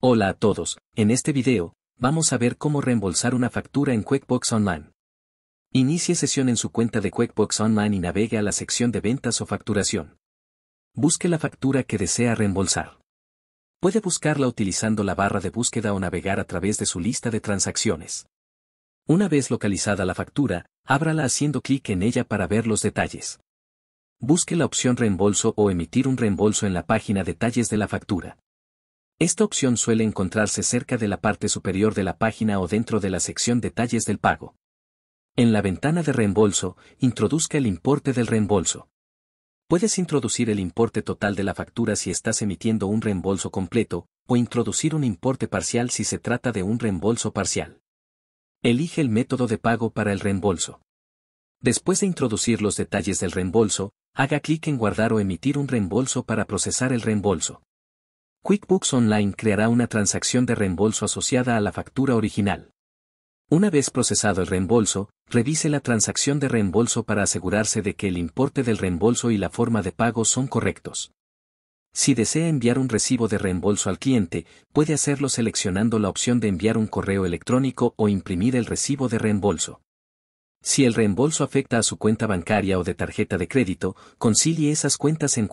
Hola a todos, en este video, vamos a ver cómo reembolsar una factura en QuickBooks Online. Inicie sesión en su cuenta de QuickBooks Online y navegue a la sección de ventas o facturación. Busque la factura que desea reembolsar. Puede buscarla utilizando la barra de búsqueda o navegar a través de su lista de transacciones. Una vez localizada la factura, ábrala haciendo clic en ella para ver los detalles. Busque la opción reembolso o emitir un reembolso en la página detalles de la factura. Esta opción suele encontrarse cerca de la parte superior de la página o dentro de la sección Detalles del pago. En la ventana de reembolso, introduzca el importe del reembolso. Puedes introducir el importe total de la factura si estás emitiendo un reembolso completo, o introducir un importe parcial si se trata de un reembolso parcial. Elige el método de pago para el reembolso. Después de introducir los detalles del reembolso, haga clic en Guardar o emitir un reembolso para procesar el reembolso. QuickBooks Online creará una transacción de reembolso asociada a la factura original. Una vez procesado el reembolso, revise la transacción de reembolso para asegurarse de que el importe del reembolso y la forma de pago son correctos. Si desea enviar un recibo de reembolso al cliente, puede hacerlo seleccionando la opción de enviar un correo electrónico o imprimir el recibo de reembolso. Si el reembolso afecta a su cuenta bancaria o de tarjeta de crédito, concilie esas cuentas en